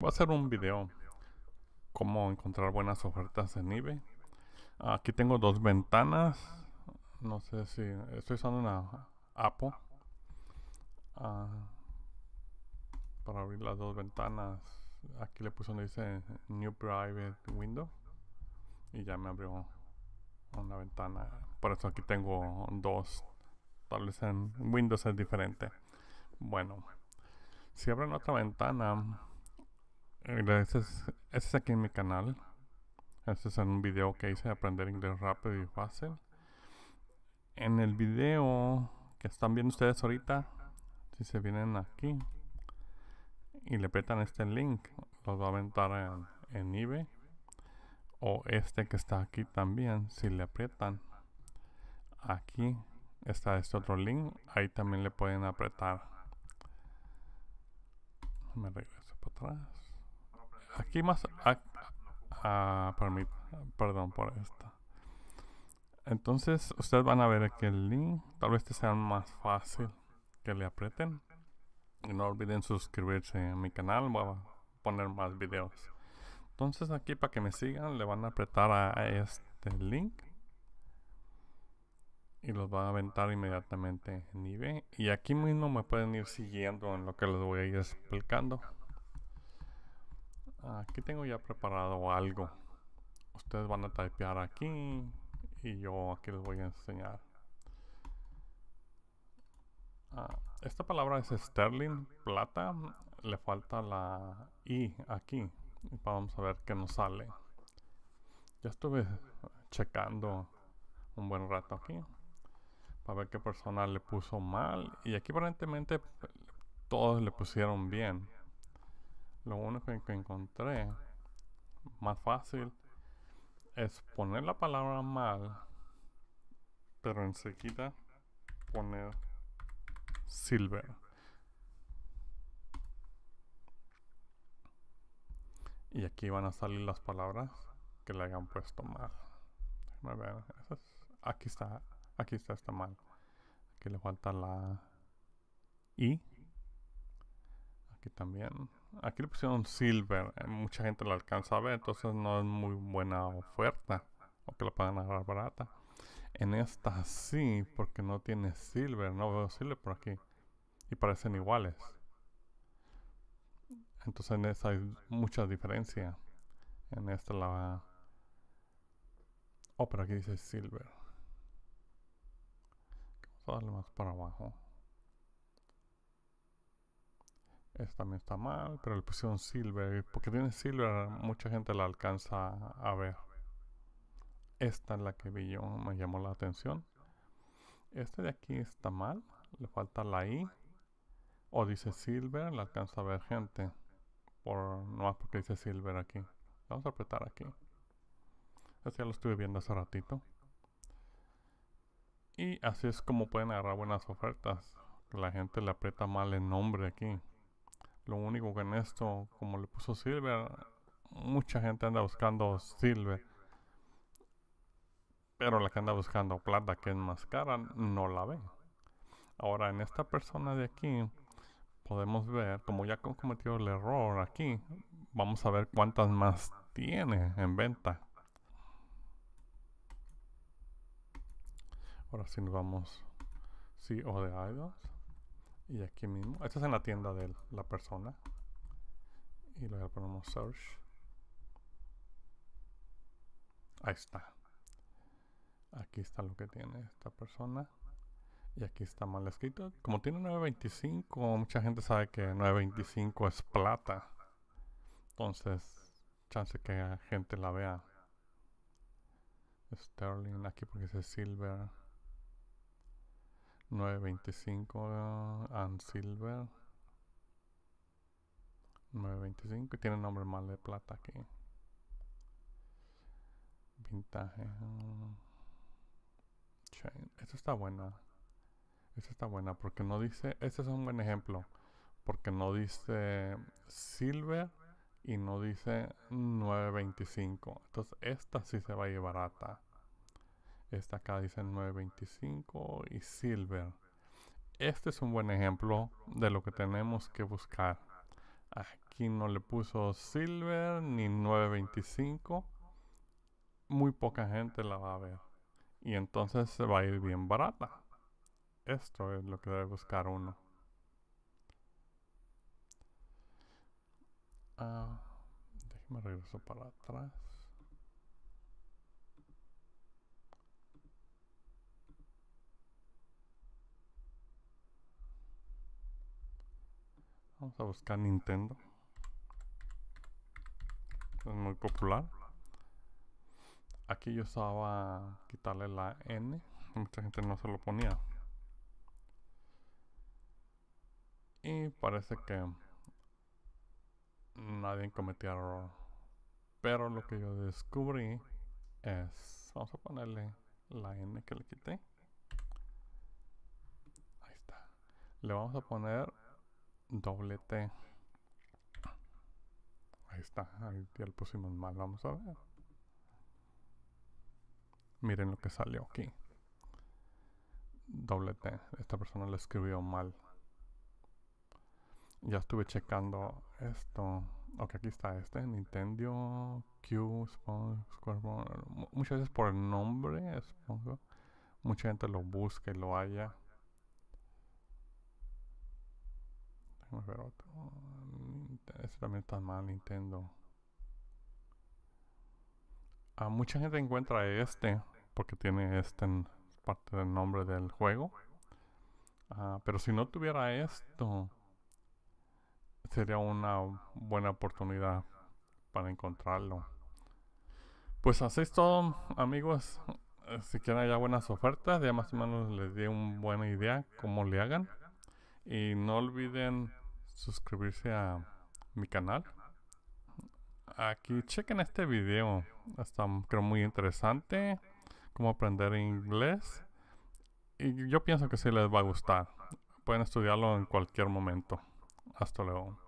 Voy a hacer un video cómo encontrar buenas ofertas en eBay. Aquí tengo dos ventanas. No sé si estoy usando una Apple ah, para abrir las dos ventanas. Aquí le puse donde dice New Private Window y ya me abrió una ventana. Por eso aquí tengo dos. Tal vez en Windows es diferente. Bueno, si abren otra ventana Gracias, este es aquí en mi canal. Este es un video que hice de aprender inglés rápido y fácil. En el video que están viendo ustedes ahorita, si se vienen aquí y le apretan este link, los va a aventar en, en eBay. O este que está aquí también, si le aprietan aquí está este otro link ahí también le pueden apretar me regreso para atrás aquí más... perdón por esta. Entonces, ustedes van a ver que el link. Tal vez te sea más fácil que le aprieten. Y no olviden suscribirse a mi canal. Voy a poner más videos. Entonces, aquí para que me sigan, le van a apretar a este link. Y los van a aventar inmediatamente en IB. Y aquí mismo me pueden ir siguiendo en lo que les voy a ir explicando. Aquí tengo ya preparado algo. Ustedes van a typear aquí y yo aquí les voy a enseñar. Ah, esta palabra es sterling, plata. Le falta la I aquí. Vamos a ver qué nos sale. Ya estuve checando un buen rato aquí para ver qué persona le puso mal. Y aquí aparentemente todos le pusieron bien lo único que encontré más fácil es poner la palabra mal, pero enseguida poner silver. Y aquí van a salir las palabras que le hayan puesto mal. Ver, aquí está, aquí está, está mal. Aquí le falta la I. Aquí también. Aquí le pusieron silver, eh, mucha gente la alcanza a ver, entonces no es muy buena oferta, o que la puedan agarrar barata. En esta sí, porque no tiene silver, no veo silver por aquí. Y parecen iguales. Entonces en esta hay mucha diferencia. En esta la... Oh, pero aquí dice silver. Vamos a darle más para abajo. Esta también está mal, pero le pusieron silver. Porque tiene silver, mucha gente la alcanza a ver. Esta es la que vi yo, me llamó la atención. Este de aquí está mal, le falta la I. O dice silver, la alcanza a ver gente. Por, no más porque dice silver aquí. Vamos a apretar aquí. Este ya lo estuve viendo hace ratito. Y así es como pueden agarrar buenas ofertas. La gente le aprieta mal el nombre aquí. Lo único que en esto, como le puso Silver, mucha gente anda buscando Silver. Pero la que anda buscando plata, que es más cara, no la ve. Ahora, en esta persona de aquí, podemos ver, como ya cometió el error aquí, vamos a ver cuántas más tiene en venta. Ahora si nos vamos. Sí, o de idols. Y aquí mismo, esto es en la tienda de la persona. Y luego le ponemos search. Ahí está. Aquí está lo que tiene esta persona. Y aquí está mal escrito. Como tiene 925, mucha gente sabe que 925 es plata. Entonces, chance que la gente la vea. Sterling aquí porque dice silver. 925 ah, and silver 925 y tiene nombre más de plata aquí vintage ah. chain está buena esto está buena porque no dice este es un buen ejemplo porque no dice silver y no dice 925 entonces esta sí se va a llevar barata esta acá dice 925 y silver. Este es un buen ejemplo de lo que tenemos que buscar. Aquí no le puso silver ni 925. Muy poca gente la va a ver. Y entonces se va a ir bien barata. Esto es lo que debe buscar uno. Ah, déjeme regreso para atrás. a buscar Nintendo. Es muy popular. Aquí yo usaba quitarle la N. Mucha gente no se lo ponía. Y parece que nadie cometía error. Pero lo que yo descubrí es... Vamos a ponerle la N que le quité. Ahí está. Le vamos a poner doble T. Ahí está, ya lo pusimos mal, vamos a ver. Miren lo que salió aquí. Doble T, esta persona lo escribió mal. Ya estuve checando esto. Ok, aquí está este, Nintendo Q, Muchas veces por el nombre, supongo. Mucha gente lo busca y lo haya. Vamos a mm, este también está mal, Nintendo. A ah, mucha gente encuentra este porque tiene este en parte del nombre del juego. Ah, pero si no tuviera esto, sería una buena oportunidad para encontrarlo. Pues así es todo, amigos. Si quieren haya buenas ofertas, ya más o menos les di una buena idea cómo le hagan. Y no olviden suscribirse a mi canal. Aquí chequen este video. Está creo muy interesante. Cómo aprender inglés. Y yo pienso que sí les va a gustar. Pueden estudiarlo en cualquier momento. Hasta luego.